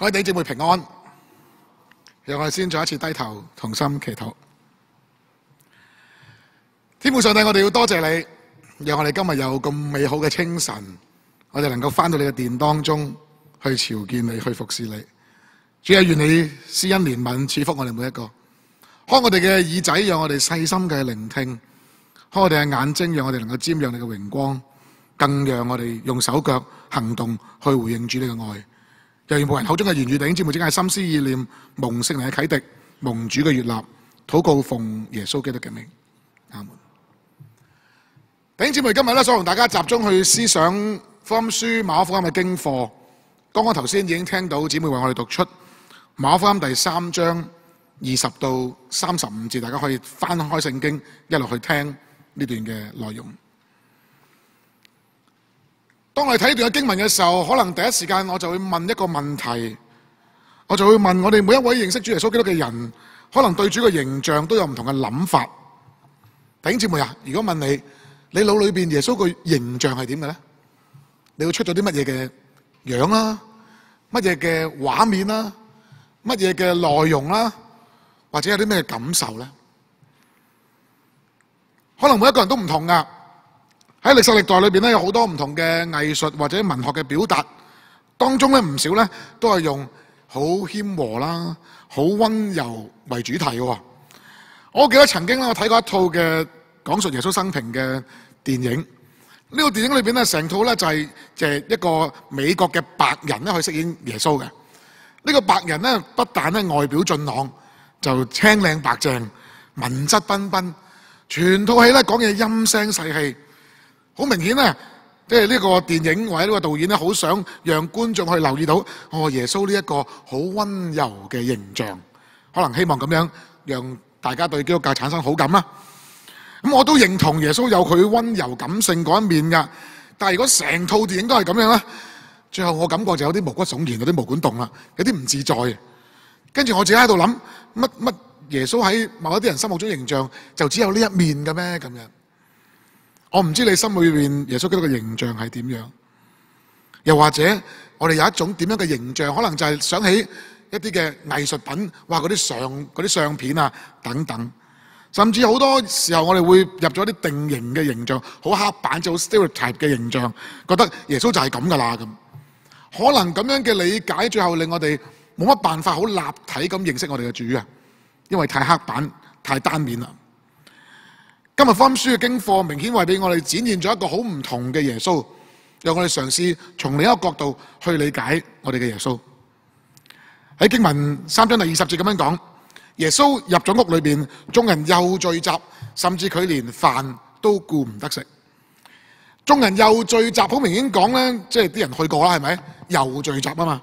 我哋姊妹平安，让我先再一次低头同心祈祷。天父上帝，我哋要多谢你，让我哋今日有咁美好嘅清晨，我哋能够翻到你嘅殿当中去朝见你，去服侍你。主啊，愿你施恩怜悯，赐福我哋每一个。开我哋嘅耳仔，让我哋细心嘅聆听；开我哋嘅眼睛，让我哋能够瞻仰你嘅荣光，更让我哋用手脚行动去回应主你嘅爱。让任何人口中嘅言月顶姊妹，只系心思意念蒙圣灵嘅启迪，蒙主嘅悦纳，祷告奉耶稣基督嘅名，阿门。顶姐妹今日咧，想同大家集中去思想福音书马可福音嘅经课。刚刚头先已经听到姊妹为我哋读出马可福音第三章二十到三十五节，大家可以翻开圣经一落去听呢段嘅内容。当我睇呢段嘅经文嘅时候，可能第一时间我就会问一个问题，我就会问我哋每一位认识主耶稣基督嘅人，可能对主嘅形象都有唔同嘅谂法。弟兄姊妹啊，如果问你，你脑里边耶稣个形象系点嘅咧？你会出咗啲乜嘢嘅样啦？乜嘢嘅画面啦？乜嘢嘅内容啦？或者有啲咩感受咧？可能每一个人都唔同噶。喺歷史歷代裏边咧，有好多唔同嘅藝術或者文學嘅表達，當中咧唔少咧都係用好謙和啦、好温柔為主題嘅。我記得曾經咧，我睇過一套嘅講述耶穌生平嘅電影。呢个電影裏边咧，成套咧就係就系一個美國嘅白人咧，去饰飾演耶穌嘅。呢個白人咧，不但咧外表俊朗，就青靚白淨、文質彬彬，全套戲咧講嘢阴聲細氣。好明顯咧，即係呢個電影或者呢個導演咧，好想讓觀眾去留意到哦，耶穌呢一個好温柔嘅形象，可能希望咁樣讓大家對基督教產生好感啦。咁我都認同耶穌有佢温柔感性嗰一面噶，但係如果成套電影都係咁樣咧，最後我感覺就有啲毛骨悚然，有啲毛管動啦，有啲唔自在。跟住我自己喺度諗乜乜耶穌喺某一啲人心目中形象就只有呢一面嘅咩咁樣？我唔知你心里边耶稣基督嘅形象系点样，又或者我哋有一种点样嘅形象，可能就系想起一啲嘅艺术品，哇嗰啲相、嗰啲相片啊等等，甚至好多时候我哋会入咗啲定型嘅形象，好黑板就好 stereotype 嘅形象，觉得耶稣就系咁噶啦咁。可能咁样嘅理解，最后令我哋冇乜办法好立体咁认识我哋嘅主啊，因为太黑板、太单面啦。今日方書嘅經课明顯為俾我哋展現咗一個好唔同嘅耶穌，让我哋嘗試從另一個角度去理解我哋嘅耶穌。喺經文三章第二十節咁樣講，耶穌入咗屋裏边，眾人又聚集，甚至佢連飯都顧唔得食。眾人又聚集，好明顯講咧，即係啲人去過啦，係咪？又聚集啊嘛。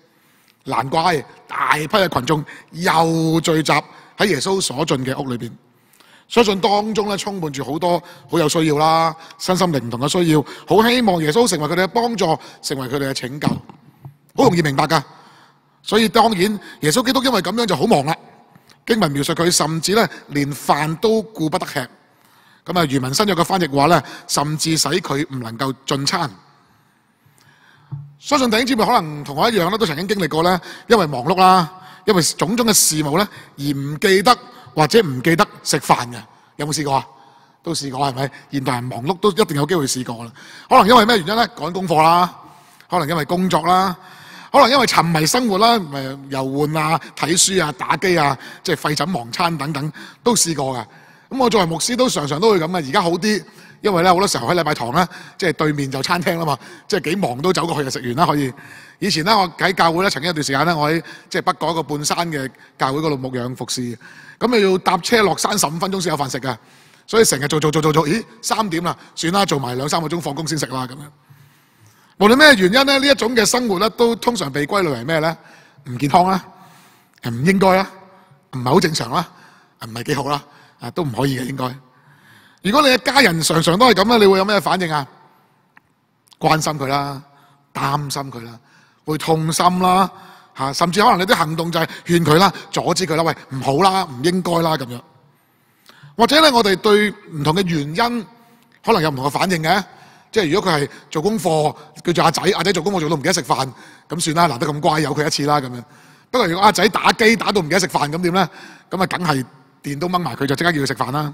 难怪大批嘅群众又聚集喺耶稣所进嘅屋里边，相信当中咧充满住好多好有需要啦，身心灵唔同嘅需要，好希望耶稣成为佢哋嘅帮助，成为佢哋嘅拯救，好容易明白噶。所以当然，耶稣基督因为咁样就好忙啦。经文描述佢甚至咧连饭都顾不得吃，咁啊渔民新约嘅翻译话咧，甚至使佢唔能够进餐。相信弟兄姊妹可能同我一樣咧，都曾經經歷過咧，因為忙碌啦，因為種種嘅事务咧，而唔記得或者唔記得食飯嘅，有冇試過啊？都試過係咪？現代人忙碌都一定有機會試過啦。可能因為咩原因咧？趕功課啦，可能因為工作啦，可能因為沉迷生活啦，咪遊玩啊、睇書啊、打機啊，即係廢寝忘餐等等，都試過噶。咁我作為牧師都常常都會咁嘅，而家好啲。因為咧好多時候喺禮拜堂咧，即係對面就餐廳啦嘛，即係幾忙都走過去就食完啦可以。以前咧我喺教會咧曾經一段時間咧，我喺即係北角個半山嘅教會嗰度牧養服侍，咁又要搭車落山十五分鐘先有飯食嘅，所以成日做做做做做，咦三點啦，算啦做埋兩三個鐘放工先食啦咁樣。無論咩原因咧，呢一種嘅生活咧都通常被歸類為咩咧？唔健康啦，唔應該啦，唔係好正常啦，唔係幾好啦，啊都唔可以嘅應該。如果你嘅家人常常都係咁咧，你會有咩反應啊？關心佢啦，擔心佢啦，會痛心啦，吓，甚至可能你啲行動就係勸佢啦，阻止佢啦，喂，唔好啦，唔應該啦，咁樣。或者咧，我哋對唔同嘅原因，可能有唔同嘅反應嘅。即係如果佢係做功課，叫做阿仔，阿仔做功課做到唔記得食飯，咁算啦，難得咁乖，有佢一次啦，咁樣。不過如果阿仔打機打到唔記得食飯，咁點咧？咁啊，梗係電都掹埋佢就即刻叫佢食飯啦。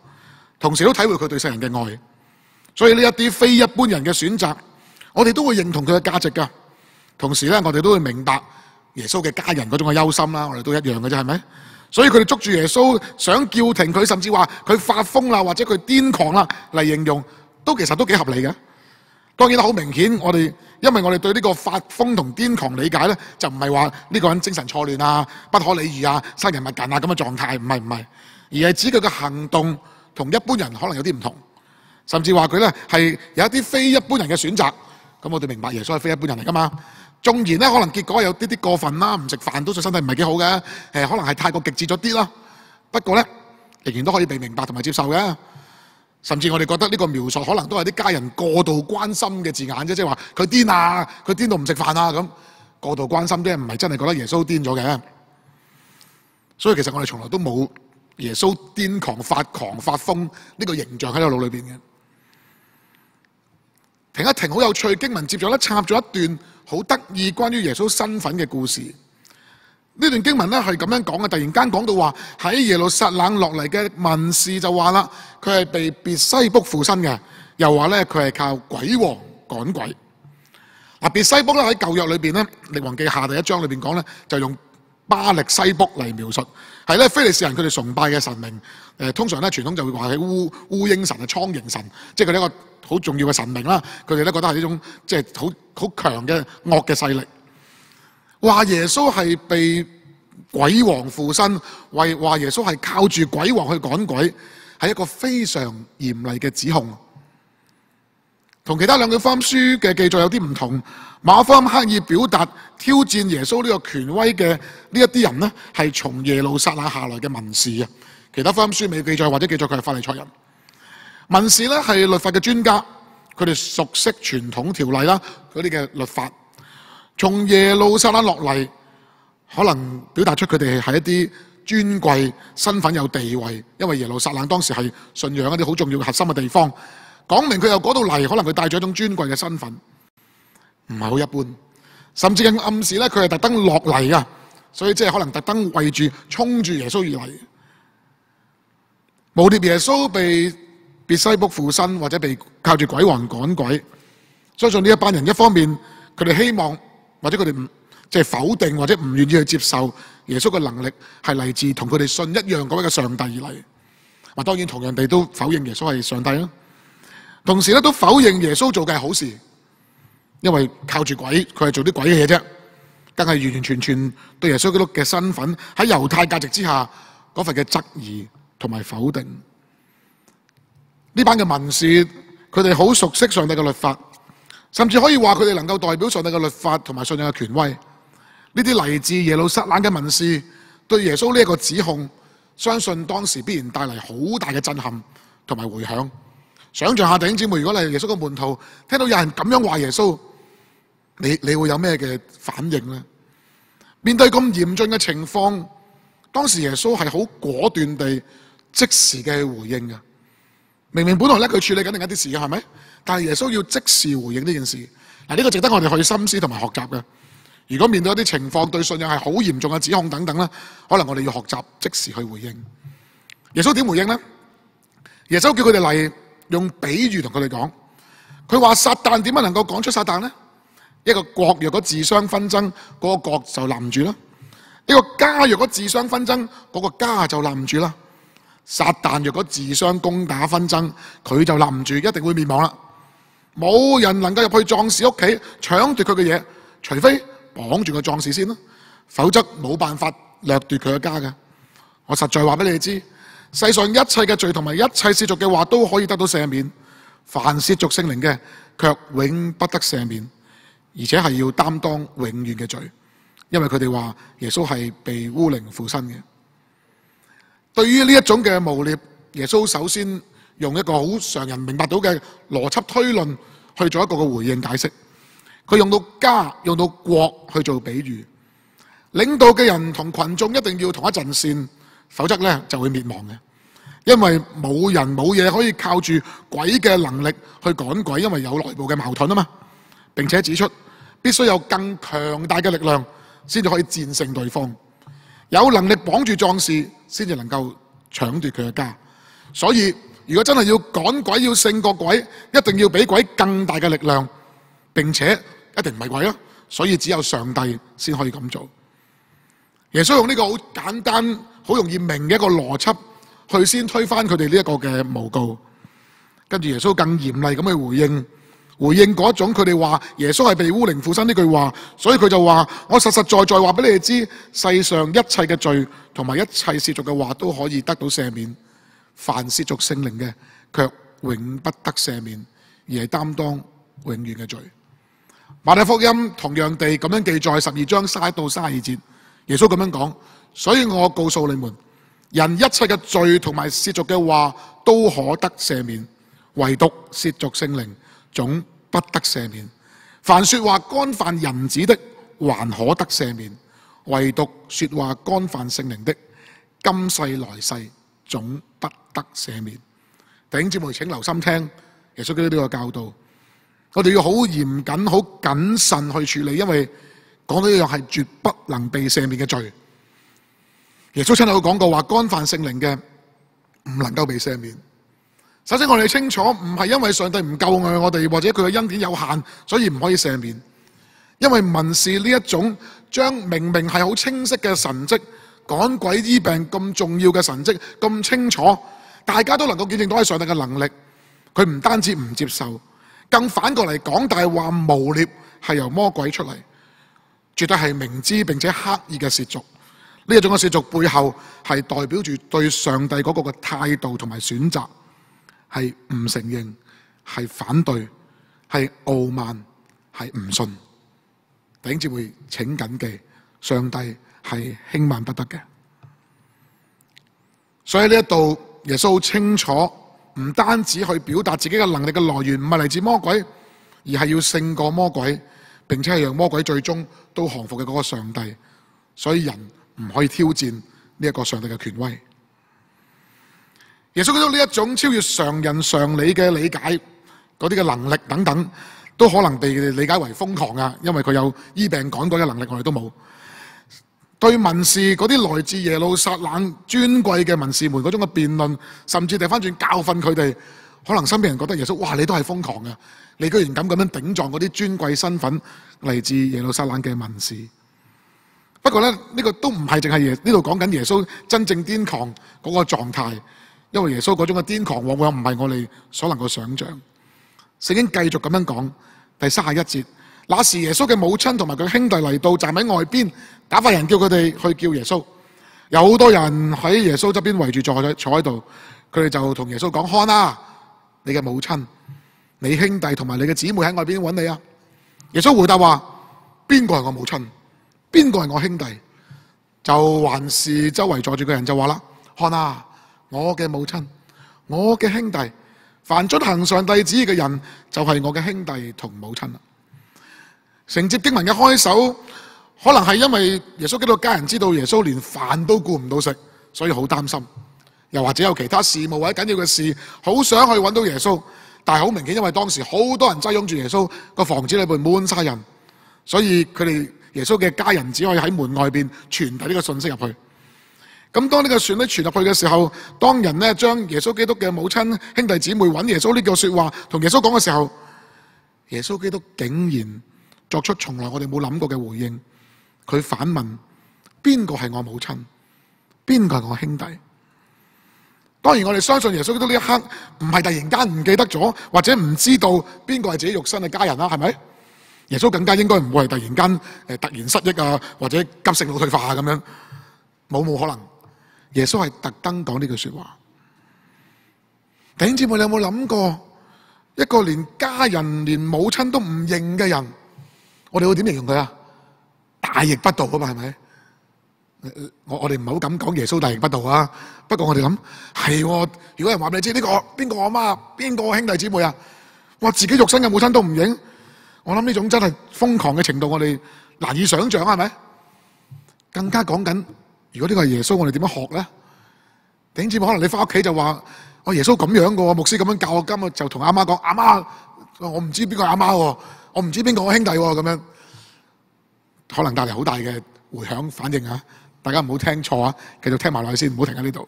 同時都體會佢對世人嘅愛，所以呢一啲非一般人嘅選擇，我哋都會認同佢嘅價值噶。同時咧，我哋都會明白耶穌嘅家人嗰種嘅憂心啦。我哋都一樣嘅啫，係咪？所以佢哋捉住耶穌，想叫停佢，甚至話佢發瘋啦，或者佢癲狂啦嚟形容，都其實都幾合理嘅。當然啦，好明顯，我哋因為我哋對呢個發瘋同癲狂理解咧，就唔係話呢個人精神錯亂啊、不可理喻啊、生人勿近啊咁嘅狀態，唔係唔係，而係指佢嘅行動。同一般人可能有啲唔同，甚至話佢咧係有一啲非一般人嘅選擇。咁我哋明白耶穌係非一般人嚟噶嘛？縱然咧可能結果有啲啲過分啦，唔食飯都對身體唔係幾好嘅。诶可能係太過極致咗啲啦。不過咧，仍然都可以被明白同埋接受嘅。甚至我哋覺得呢個描述可能都係啲家人過度關心嘅字眼啫，即係話佢癲啊，佢癲到唔食飯啊咁。過度關心啫，唔係真係覺得耶穌癲咗嘅。所以其實我哋從來都冇。耶稣癫狂发狂发疯呢个形象喺个脑里边嘅，停一停，好有趣经文接咗咧插咗一段好得意关于耶稣身份嘅故事。呢段经文咧系咁样讲嘅，突然间讲到话喺耶路撒冷落嚟嘅文事就话啦，佢系被别西卜附身嘅，又话咧佢系靠鬼王赶鬼。嗱别西卜咧喺旧约里边咧，列王记下第一章里边讲咧就用。巴力西卜嚟描述，係咧菲利斯人佢哋崇拜嘅神明，誒通常咧傳統就會話係烏烏鷹神啊、蒼蠅神，即係佢呢一個好重要嘅神明啦。佢哋咧覺得係一種即係好好強嘅惡嘅勢力。話耶穌係被鬼王附身，為話耶穌係靠住鬼王去趕鬼，係一個非常嚴厲嘅指控。同其他兩句福音書嘅記載有啲唔同，馬福音刻意表達挑戰耶穌呢個權威嘅呢一啲人呢，係從耶路撒冷下來嘅文士啊。其他福音書未記載，或者記載佢係法利賽人。文士呢係律法嘅專家，佢哋熟悉傳統條例啦，嗰啲嘅律法。從耶路撒冷落嚟，可能表達出佢哋係一啲尊貴身份有地位，因為耶路撒冷當時係信仰一啲好重要嘅核心嘅地方。讲明佢又嗰度嚟，可能佢带咗一种尊贵嘅身份，唔系好一般，甚至更暗示咧，佢系特登落嚟噶，所以即系可能特登为住冲住耶稣而嚟，无跌耶稣被别西卜附身，或者被靠住鬼王赶鬼。相信呢一班人一方面佢哋希望，或者佢哋唔即系否定，或者唔愿意去接受耶稣嘅能力系嚟自同佢哋信一样嗰位嘅上帝而嚟。嗱，当然同人哋都否认耶稣系上帝啦。同時咧，都否認耶穌做嘅系好事，因為靠住鬼，佢係做啲鬼嘅嘢啫，更係完完全全對耶穌基督嘅身份喺猶太價值之下嗰份嘅質疑同埋否定。呢班嘅文士，佢哋好熟悉上帝嘅律法，甚至可以話佢哋能夠代表上帝嘅律法同埋上帝嘅權威。呢啲嚟自耶路撒冷嘅文士對耶穌呢一個指控，相信當時必然帶嚟好大嘅震撼同埋回響。想象下弟兄姊妹，如果你係耶穌嘅門徒，聽到有人咁樣話耶穌，你你會有咩嘅反應咧？面對咁嚴峻嘅情況，當時耶穌係好果斷地即時嘅回應嘅。明明本來咧佢處理緊另一啲事嘅，係咪？但係耶穌要即時回應呢件事嗱，呢個值得我哋去深思同埋學習嘅。如果面對一啲情況對信仰係好嚴重嘅指控等等咧，可能我哋要學習即時去回應耶穌點回應咧？耶穌叫佢哋嚟。用比喻同佢哋讲，佢话撒旦点样能够讲出撒旦呢？一个国若果自相纷争，嗰个国就拦唔住啦；一个家若果自相纷争，嗰个家就拦唔住啦。撒旦若果自相攻打纷争，佢就拦唔住，一定会灭亡啦。冇人能够入去壮士屋企抢夺佢嘅嘢，除非绑住个壮士先啦，否则冇办法掠夺佢嘅家嘅。我实在话俾你哋知。世上一切嘅罪同埋一切世俗嘅话都可以得到赦免，凡世俗圣灵嘅却永不得赦免，而且系要担当永远嘅罪，因为佢哋话耶稣系被污灵附身嘅。对于呢一种嘅污蔑，耶稣首先用一个好常人明白到嘅逻辑推论去做一个嘅回应解释。佢用到家，用到国去做比喻，领导嘅人同群众一定要同一阵线。否則咧就會滅亡嘅，因為冇人冇嘢可以靠住鬼嘅能力去趕鬼，因為有內部嘅矛盾啊嘛。並且指出必須有更強大嘅力量先至可以戰勝對方，有能力綁住壯士先至能夠搶奪佢嘅家。所以如果真係要趕鬼要勝过鬼，一定要俾鬼更大嘅力量，並且一定唔係鬼咯。所以只有上帝先可以咁做。耶稣用呢個好簡單。好容易明嘅一个逻辑，去先推翻佢哋呢一个嘅诬告，跟住耶稣更严厉咁去回应，回应嗰种佢哋话耶稣系被污灵附身呢句话，所以佢就话：我实实在在话俾你哋知，世上一切嘅罪同埋一切涉俗嘅话都可以得到赦免，凡涉俗圣灵嘅却永不得赦免，而系担当永远嘅罪。马太福音同样地咁样记载，十二章三到卅二节，耶稣咁样讲。所以我告诉你们，人一切嘅罪同埋亵渎嘅话都可得赦免，唯独亵渎圣灵总不得赦免。凡说话干犯人子的，还可得赦免，唯独说话干犯圣灵的，今世来世总不得赦免。顶节妹，请留心听，耶稣基督呢个教导，我哋要好严谨、好谨慎去处理，因为讲到一样系绝不能被赦免嘅罪。耶稣亲口讲过话：，干犯圣灵嘅唔能够被赦免。首先，我哋清楚，唔系因为上帝唔够爱我哋，或者佢嘅恩典有限，所以唔可以赦免。因为民事呢一种将明明系好清晰嘅神迹，赶鬼医病咁重要嘅神迹咁清楚，大家都能够见证到系上帝嘅能力，佢唔单止唔接受，更反过嚟讲，大话无劣系由魔鬼出嚟，绝对系明知并且刻意嘅涉俗。呢一种嘅世俗背后，系代表住对上帝嗰个嘅态度同埋选择，系唔承认，系反对，系傲慢，系唔信。顶住会，请谨记，上帝系轻慢不得嘅。所以呢一度，耶稣好清楚，唔单止去表达自己嘅能力嘅来源唔系嚟自魔鬼，而系要胜过魔鬼，并且系让魔鬼最终都降服嘅嗰个上帝。所以人。唔可以挑战呢一个上帝嘅权威。耶稣嗰度呢一种超越常人常理嘅理解，嗰啲嘅能力等等，都可能被理解为疯狂啊！因为佢有医病赶鬼嘅能力，我哋都冇。对民事嗰啲来自耶路撒冷尊贵嘅民事们嗰种嘅辩论，甚至掉翻转教训佢哋，可能身边人觉得耶稣，哇，你都系疯狂嘅，你居然敢咁样顶撞嗰啲尊贵身份嚟自耶路撒冷嘅民事。不过咧，呢个都唔系净系耶呢度讲紧耶稣真正癫狂嗰个状态，因为耶稣嗰种嘅癫狂往往唔系我哋所能够想象。圣经继续咁样讲，第三十一节，那时耶稣嘅母亲同埋佢兄弟嚟到站喺外边，打发人叫佢哋去叫耶稣。有好多人喺耶稣侧边围住坐喺坐喺度，佢哋就同耶稣讲：，看啦，你嘅母亲、你兄弟同埋你嘅姊妹喺外边揾你啊！耶稣回答话：，边个系我母亲？边个系我兄弟？就还是周围坐住嘅人就话啦：，看啊，我嘅母亲，我嘅兄弟，凡遵行上帝旨意嘅人，就系我嘅兄弟同母亲啦。承接经文嘅开首，可能系因为耶稣基督家人知道耶稣连饭都顾唔到食，所以好担心。又或者有其他事务或者紧要嘅事，好想去揾到耶稣，但系好明显因为当时好多人挤拥住耶稣个房子里边满晒人，所以佢哋。耶穌嘅家人只可以喺門外邊傳遞呢個信息入去。咁當呢個信息傳入去嘅時候，當人咧將耶穌基督嘅母親、兄弟、姊妹揾耶穌呢句説話同耶穌講嘅時候，耶穌基督竟然作出從來我哋冇諗過嘅回應。佢反問：邊個係我母親？邊個係我兄弟？當然我哋相信耶穌基督呢一刻唔係突然間唔記得咗，或者唔知道邊個係自己肉身嘅家人啦，係咪？耶稣更加應該唔會係突然間誒突然失憶啊，或者急性腦退化啊咁樣，冇冇可能？耶穌係特登講呢句説話。弟兄姊妹，你有冇諗過一個連家人、連母親都唔認嘅人，我哋會點形容佢啊？大逆不道啊嘛，係咪？我我哋唔好敢講耶穌大逆不道啊。不過我哋諗係我，如果人話你知呢個邊個我媽、邊個兄弟姊妹啊，我自己肉身嘅母親都唔認。我谂呢种真系疯狂嘅程度，我哋难以想象，系咪？更加讲紧，如果呢个系耶稣，我哋点样学咧？顶住可能你翻屋企就话：，我耶稣咁样噶，牧师咁样教。我今日就同阿妈讲，阿妈，我唔知边个阿妈喎，我唔知边个兄弟喎，咁样，可能带嚟好大嘅回响反应啊！大家唔好听错啊，继续听埋落去先，唔好停喺呢度。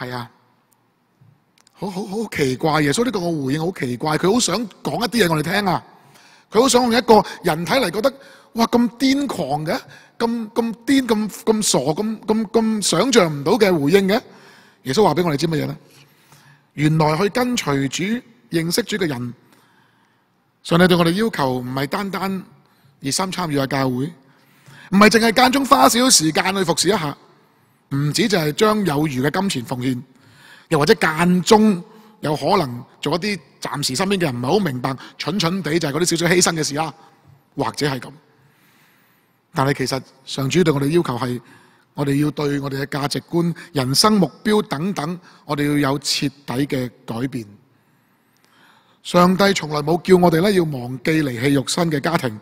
系啊。好好好奇怪耶稣呢個嘅回應好奇怪，佢好想講一啲嘢我哋聽啊，佢好想用一個人睇嚟覺得哇咁癫狂嘅，咁咁癫咁咁傻咁咁咁想像唔到嘅回應嘅。耶穌話俾我哋知乜嘢咧？原來去跟隨主、認識主嘅人，上帝对對我哋要求唔係單單熱心參與下教會，唔係淨係間中花少少時間去服侍一下，唔止就係將有餘嘅金錢奉獻。又或者間中有可能做一啲暫時身邊嘅人唔係好明白、蠢蠢地就係嗰啲少少犧牲嘅事啦，或者係咁。但係其實上主對我哋要求係，我哋要對我哋嘅價值觀、人生目標等等，我哋要有徹底嘅改變。上帝從來冇叫我哋咧要忘記離棄肉身嘅家庭，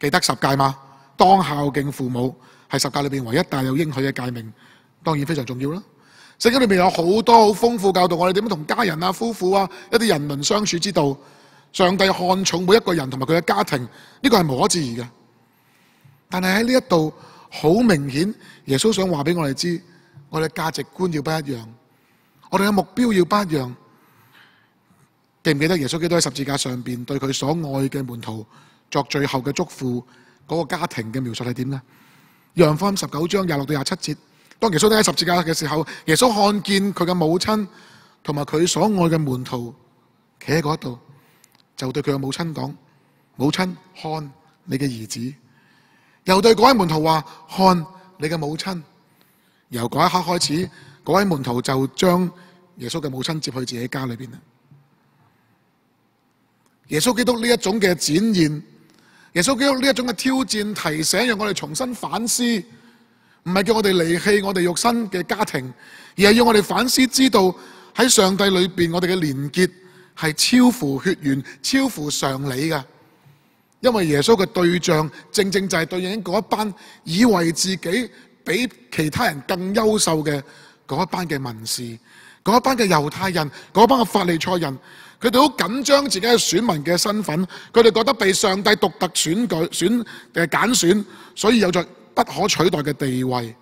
記得十戒嘛，當孝敬父母係十戒裏面唯一带有應許嘅戒命，當然非常重要啦。圣经里面有好多好丰富教导我哋点样同家人啊、夫妇啊、一啲人伦相处之道。上帝看重每一个人同埋佢嘅家庭，呢个系无可置疑嘅。但系喺呢一度好明显，耶稣想话俾我哋知，我哋价值观要不一样，我哋嘅目标要不一样。记唔记得耶稣基督喺十字架上边对佢所爱嘅门徒作最后嘅嘱咐，嗰个家庭嘅描述系点呢？《约翰福十九章廿六到廿七节。当耶稣喺十字架嘅时候，耶稣看见佢嘅母亲同埋佢所爱嘅门徒企喺嗰度，就对佢嘅母亲讲：母亲，看你嘅儿子。又对嗰位门徒话：看你嘅母亲。由嗰一刻开始，嗰位门徒就将耶稣嘅母亲接去自己家里边啦。耶稣基督呢一种嘅展现，耶稣基督呢一种嘅挑战提醒，让我哋重新反思。唔係叫我哋離棄我哋肉身嘅家庭，而係要我哋反思，知道喺上帝裏边，我哋嘅連結係超乎血緣、超乎常理嘅。因為耶穌嘅對象正正就係對應嗰一班以為自己比其他人更優秀嘅嗰一班嘅民士，嗰一班嘅猶太人，嗰一班嘅法利赛人，佢哋好緊張自己嘅選民嘅身份，佢哋覺得被上帝獨特選举選嘅揀選，所以有着。不可取代嘅地位，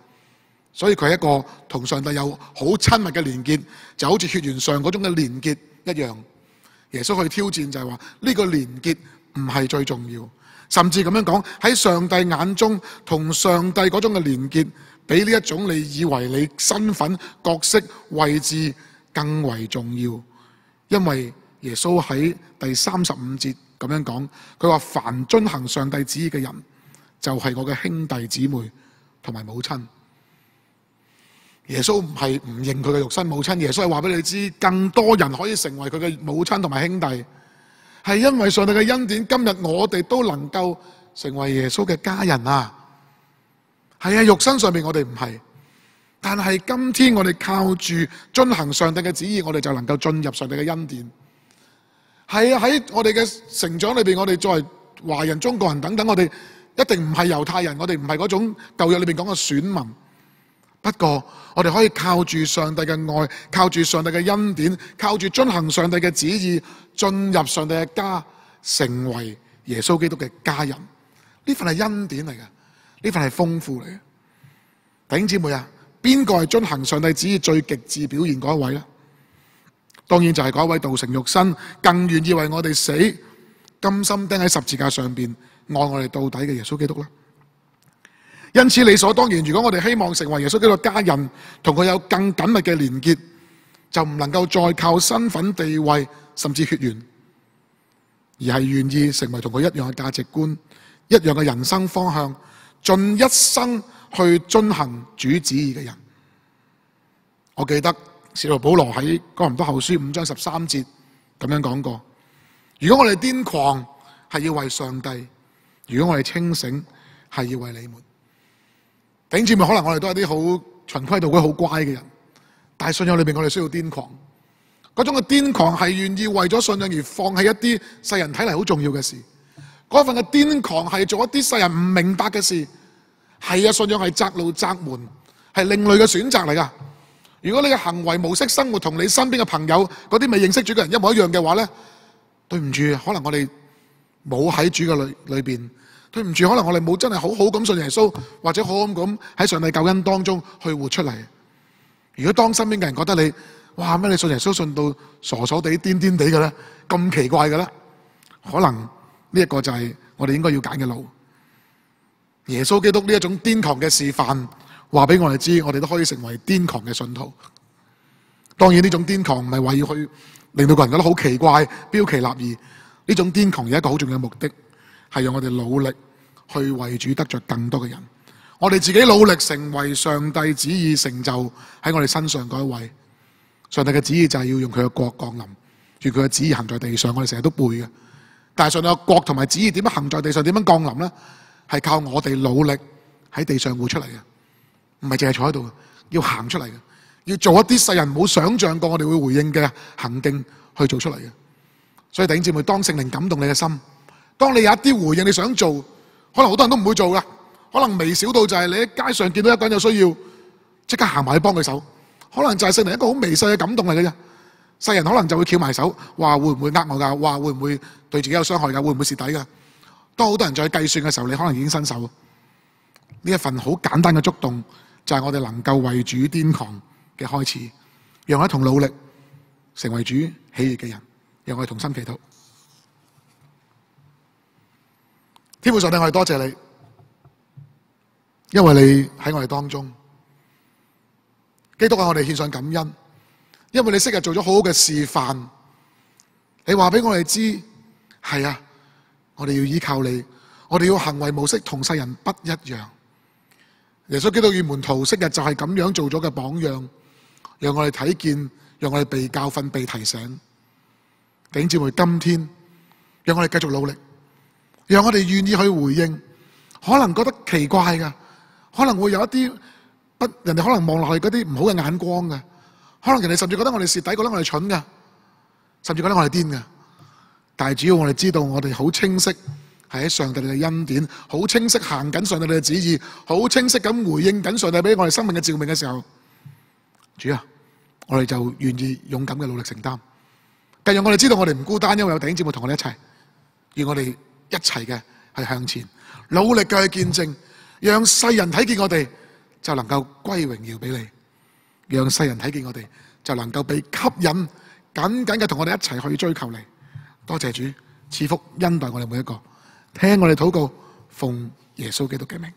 所以佢系一个同上帝有好亲密嘅连结，就好似血缘上嗰种嘅连结一样。耶稣去挑战就系话呢个连结唔系最重要，甚至咁样讲喺上帝眼中，同上帝嗰种嘅连结，比呢一种你以为你身份、角色、位置更为重要。因为耶稣喺第三十五节咁样讲，佢话凡遵行上帝旨意嘅人。就係我嘅兄弟姊妹同埋母親。耶穌係唔認佢嘅肉身母親。耶穌係話俾你知，更多人可以成為佢嘅母親同埋兄弟，係因為上帝嘅恩典。今日我哋都能夠成為耶穌嘅家人啊！係啊，肉身上面我哋唔係，但係今天我哋靠住遵行上帝嘅旨意，我哋就能夠進入上帝嘅恩典。係啊，喺我哋嘅成長裏边，我哋作為華人、中國人等等，我哋。一定唔系犹太人，我哋唔系嗰种旧约里边讲嘅选民。不过我哋可以靠住上帝嘅爱，靠住上帝嘅恩典，靠住遵行上帝嘅旨意，进入上帝嘅家，成为耶稣基督嘅家人。呢份系恩典嚟嘅，呢份系丰富嚟嘅。弟兄姊妹啊，边个系遵行上帝旨意最极致表现嗰一位咧？当然就系嗰位道成肉身，更愿意为我哋死，甘心钉喺十字架上边。爱我哋到底嘅耶稣基督啦。因此理所当然，如果我哋希望成为耶稣基督嘅家人，同佢有更紧密嘅连结，就唔能够再靠身份地位，甚至血缘，而系愿意成为同佢一样嘅价值观、一样嘅人生方向，尽一生去遵行主旨意嘅人。我记得使徒保罗喺哥林多后书五章十三节咁样讲过：，如果我哋癫狂，系要为上帝。如果我哋清醒，係要為你們。頂住咪可能我哋都係啲好循規蹈矩、好乖嘅人，但係信仰裏边我哋需要癫狂。嗰種嘅癫狂係願意為咗信仰而放棄一啲世人睇嚟好重要嘅事。嗰份嘅癫狂係做一啲世人唔明白嘅事。係啊，信仰係窄路窄門，係另類嘅選擇嚟噶。如果你嘅行為模式、生活同你身邊嘅朋友嗰啲咪認識主嘅人一模一樣嘅話咧，對唔住，可能我哋。冇喺主嘅里里边，对唔住，可能我哋冇真系好好咁信耶稣，或者好咁咁喺上帝救恩当中去活出嚟。如果当身边嘅人觉得你，哇咩你信耶稣信到傻傻地、癫癫地嘅咧，咁奇怪嘅咧，可能呢一个就系我哋应该要拣嘅路。耶稣基督呢一种癫狂嘅示范，话俾我哋知，我哋都可以成为癫狂嘅信徒。当然呢种癫狂唔系话要去令到个人觉得好奇怪、标奇立异。呢种癫狂有一个好重要目的，系让我哋努力去为主得着更多嘅人。我哋自己努力成为上帝旨意成就喺我哋身上嗰一位。上帝嘅旨意就系要用佢嘅国降临，用佢嘅旨意行在地上。我哋成日都背嘅，但系上帝嘅国同埋旨意点样行在地上，点样降临咧？系靠我哋努力喺地上活出嚟嘅，唔系净系坐喺度，要行出嚟，嘅，要做一啲世人冇想象过我哋会回应嘅行径去做出嚟嘅。所以弟兄姊妹，當聖靈感動你嘅心，當你有一啲回應，你想做，可能好多人都唔會做噶。可能微小到就係你喺街上見到一個人有需要，即刻行埋去幫佢手。可能就係聖靈一個好微細嘅感動嚟嘅啫。世人可能就會翹埋手，話會唔會呃我㗎？話會唔會對自己有傷害㗎？會唔會蝕底㗎？當好多人在計算嘅時候，你可能已經伸手。呢一份好簡單嘅觸動，就係我哋能夠為主顛狂嘅開始，讓一同努力成為主喜悅嘅人。让我同心祈祷。天父上帝，我哋多谢你，因为你喺我哋当中，基督喺我哋献上感恩，因为你昔日做咗好好嘅示范，你话俾我哋知，系啊，我哋要依靠你，我哋要行为模式同世人不一样。耶稣基督与门徒昔日就系咁样做咗嘅榜样，让我哋睇见，让我哋被教训、被提醒。顶至到今天，让我哋继续努力，让我哋愿意去回应。可能觉得奇怪噶，可能会有一啲不，人哋可能望落去嗰啲唔好嘅眼光噶，可能人哋甚至觉得我哋是底，觉得我哋蠢噶，甚至觉得我哋癫噶。但系主要我哋知道，我哋好清晰系喺上帝嘅恩典，好清晰行紧上帝嘅旨意，好清晰咁回应紧上帝俾我哋生命嘅照明嘅时候，主啊，我哋就愿意勇敢嘅努力承担。让我哋知道我哋唔孤单，因为有顶天节目同我哋一齐，愿我哋一齐嘅系向前，努力嘅去见证，让世人睇见我哋就能够归荣耀俾你，让世人睇见我哋就能够被吸引，紧紧嘅同我哋一齐去追求你。多谢主赐福恩待我哋每一个，听我哋祷告，奉耶稣基督嘅名。